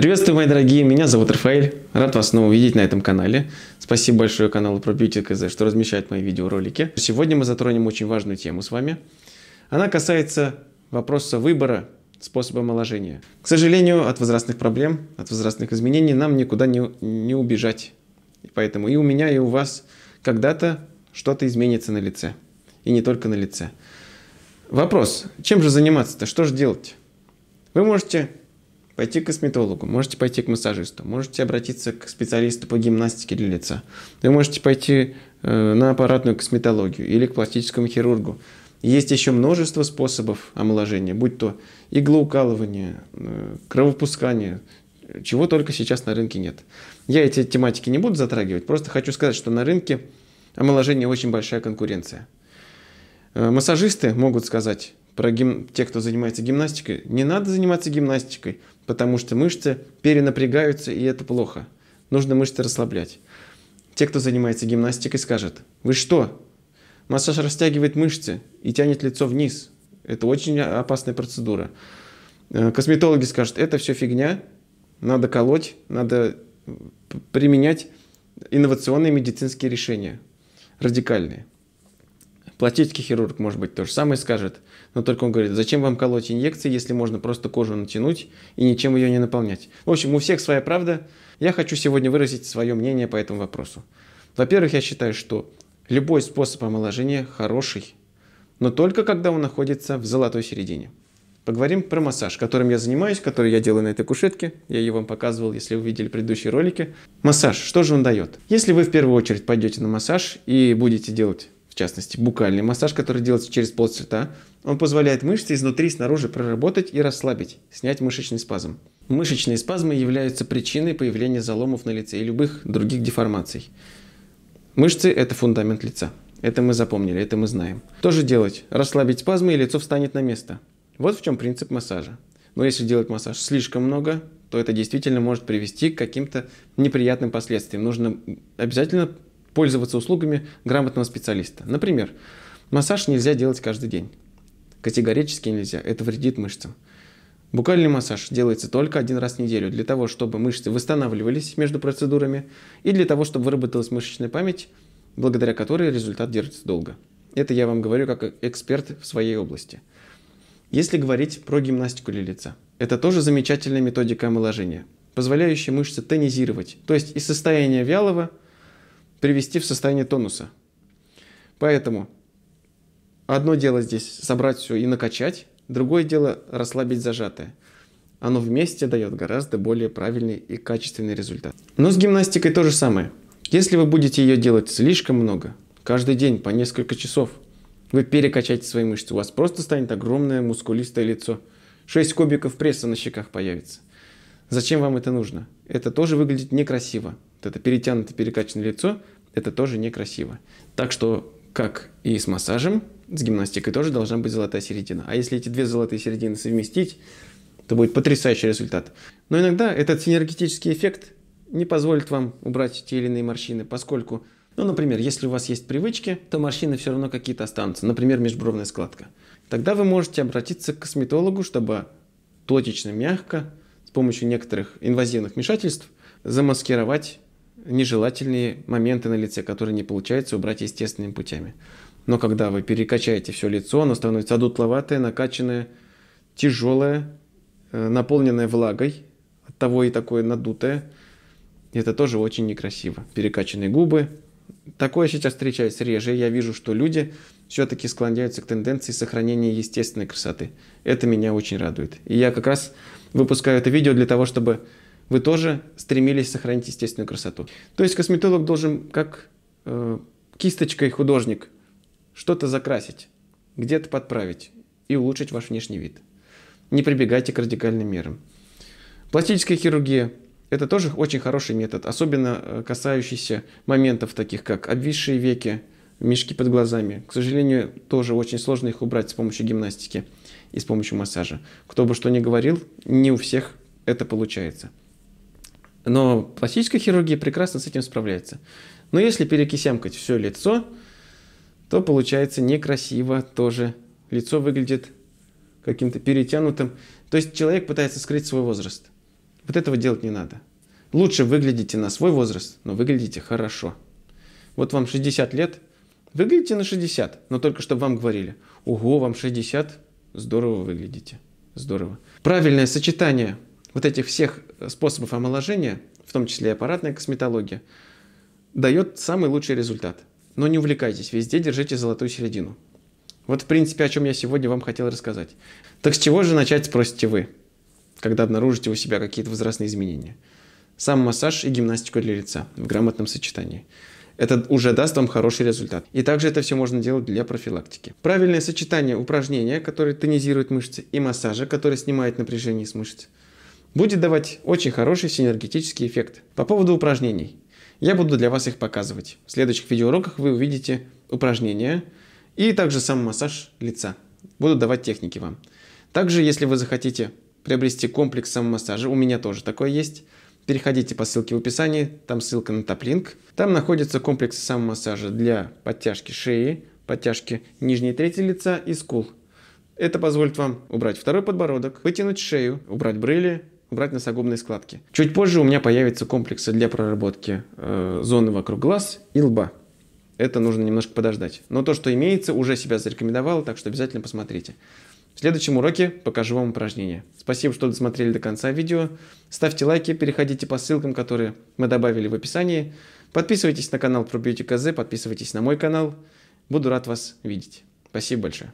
Приветствую, мои дорогие, меня зовут Рафаэль, рад вас снова увидеть на этом канале. Спасибо большое каналу ProBeauty.kz, что размещает мои видеоролики. Сегодня мы затронем очень важную тему с вами. Она касается вопроса выбора способа омоложения. К сожалению, от возрастных проблем, от возрастных изменений нам никуда не, не убежать. И поэтому и у меня, и у вас когда-то что-то изменится на лице. И не только на лице. Вопрос, чем же заниматься-то, что же делать? Вы можете пойти к косметологу, можете пойти к массажисту, можете обратиться к специалисту по гимнастике для лица. Вы можете пойти э, на аппаратную косметологию или к пластическому хирургу. Есть еще множество способов омоложения, будь то иглоукалывание, э, кровопускание, чего только сейчас на рынке нет. Я эти тематики не буду затрагивать, просто хочу сказать, что на рынке омоложения очень большая конкуренция. Э, массажисты могут сказать, про гим... те, кто занимается гимнастикой, не надо заниматься гимнастикой, потому что мышцы перенапрягаются, и это плохо. Нужно мышцы расслаблять. Те, кто занимается гимнастикой, скажут, вы что? Массаж растягивает мышцы и тянет лицо вниз. Это очень опасная процедура. Э, косметологи скажут, это все фигня, надо колоть, надо применять инновационные медицинские решения, радикальные. Пластический хирург, может быть, то же самое скажет, но только он говорит, зачем вам колоть инъекции, если можно просто кожу натянуть и ничем ее не наполнять. В общем, у всех своя правда. Я хочу сегодня выразить свое мнение по этому вопросу. Во-первых, я считаю, что любой способ омоложения хороший, но только когда он находится в золотой середине. Поговорим про массаж, которым я занимаюсь, который я делаю на этой кушетке. Я ее вам показывал, если вы видели предыдущие ролики. Массаж, что же он дает? Если вы в первую очередь пойдете на массаж и будете делать в частности, букальный массаж, который делается через полость рта, он позволяет мышце изнутри и снаружи проработать и расслабить, снять мышечный спазм. Мышечные спазмы являются причиной появления заломов на лице и любых других деформаций. Мышцы – это фундамент лица. Это мы запомнили, это мы знаем. Что же делать? Расслабить спазмы, и лицо встанет на место. Вот в чем принцип массажа. Но если делать массаж слишком много, то это действительно может привести к каким-то неприятным последствиям. Нужно обязательно пользоваться услугами грамотного специалиста. Например, массаж нельзя делать каждый день. Категорически нельзя, это вредит мышцам. Букальный массаж делается только один раз в неделю для того, чтобы мышцы восстанавливались между процедурами и для того, чтобы выработалась мышечная память, благодаря которой результат держится долго. Это я вам говорю как эксперт в своей области. Если говорить про гимнастику для лица, это тоже замечательная методика омоложения, позволяющая мышцы тонизировать, то есть из состояния вялого привести в состояние тонуса. Поэтому одно дело здесь собрать все и накачать, другое дело расслабить зажатое. Оно вместе дает гораздо более правильный и качественный результат. Но с гимнастикой то же самое. Если вы будете ее делать слишком много, каждый день по несколько часов, вы перекачаете свои мышцы, у вас просто станет огромное мускулистое лицо. 6 кубиков пресса на щеках появится. Зачем вам это нужно? Это тоже выглядит некрасиво вот это перетянутое, перекачанное лицо, это тоже некрасиво. Так что, как и с массажем, с гимнастикой тоже должна быть золотая середина. А если эти две золотые середины совместить, то будет потрясающий результат. Но иногда этот синергетический эффект не позволит вам убрать те или иные морщины, поскольку, ну, например, если у вас есть привычки, то морщины все равно какие-то останутся, например, межбровная складка. Тогда вы можете обратиться к косметологу, чтобы точечно, мягко, с помощью некоторых инвазивных вмешательств замаскировать нежелательные моменты на лице, которые не получается убрать естественными путями. Но когда вы перекачаете все лицо, оно становится одутловатое, накачанное, тяжелое, э, наполненное влагой, от того и такое надутое. Это тоже очень некрасиво. Перекачанные губы. Такое сейчас встречается реже. Я вижу, что люди все-таки склоняются к тенденции сохранения естественной красоты. Это меня очень радует. И я как раз выпускаю это видео для того, чтобы вы тоже стремились сохранить естественную красоту. То есть косметолог должен, как э, кисточкой художник, что-то закрасить, где-то подправить и улучшить ваш внешний вид. Не прибегайте к радикальным мерам. Пластическая хирургия – это тоже очень хороший метод, особенно э, касающийся моментов таких, как обвисшие веки, мешки под глазами. К сожалению, тоже очень сложно их убрать с помощью гимнастики и с помощью массажа. Кто бы что ни говорил, не у всех это получается. Но пластическая хирургия прекрасно с этим справляется. Но если перекисемкать все лицо, то получается некрасиво тоже. Лицо выглядит каким-то перетянутым. То есть человек пытается скрыть свой возраст. Вот этого делать не надо. Лучше выглядите на свой возраст, но выглядите хорошо. Вот вам 60 лет, выглядите на 60, но только чтобы вам говорили, ого, вам 60, здорово выглядите, здорово. Правильное сочетание вот этих всех способов омоложения, в том числе и аппаратная косметология, дает самый лучший результат. Но не увлекайтесь, везде держите золотую середину. Вот, в принципе, о чем я сегодня вам хотел рассказать. Так с чего же начать, спросите вы, когда обнаружите у себя какие-то возрастные изменения? Сам массаж и гимнастику для лица в грамотном сочетании. Это уже даст вам хороший результат. И также это все можно делать для профилактики. Правильное сочетание упражнения, которое тонизирует мышцы, и массажа, который снимает напряжение с мышц – будет давать очень хороший синергетический эффект. По поводу упражнений. Я буду для вас их показывать. В следующих видеоуроках вы увидите упражнения и также сам массаж лица. Буду давать техники вам. Также, если вы захотите приобрести комплекс самомассажа, у меня тоже такой есть, переходите по ссылке в описании, там ссылка на топлинк. Там находится комплекс самомассажа для подтяжки шеи, подтяжки нижней трети лица и скул. Это позволит вам убрать второй подбородок, вытянуть шею, убрать брыли, убрать носогубные складки. Чуть позже у меня появятся комплексы для проработки э, зоны вокруг глаз и лба. Это нужно немножко подождать. Но то, что имеется, уже себя зарекомендовало, так что обязательно посмотрите. В следующем уроке покажу вам упражнение. Спасибо, что досмотрели до конца видео. Ставьте лайки, переходите по ссылкам, которые мы добавили в описании. Подписывайтесь на канал ProBeauty.kz, подписывайтесь на мой канал. Буду рад вас видеть. Спасибо большое.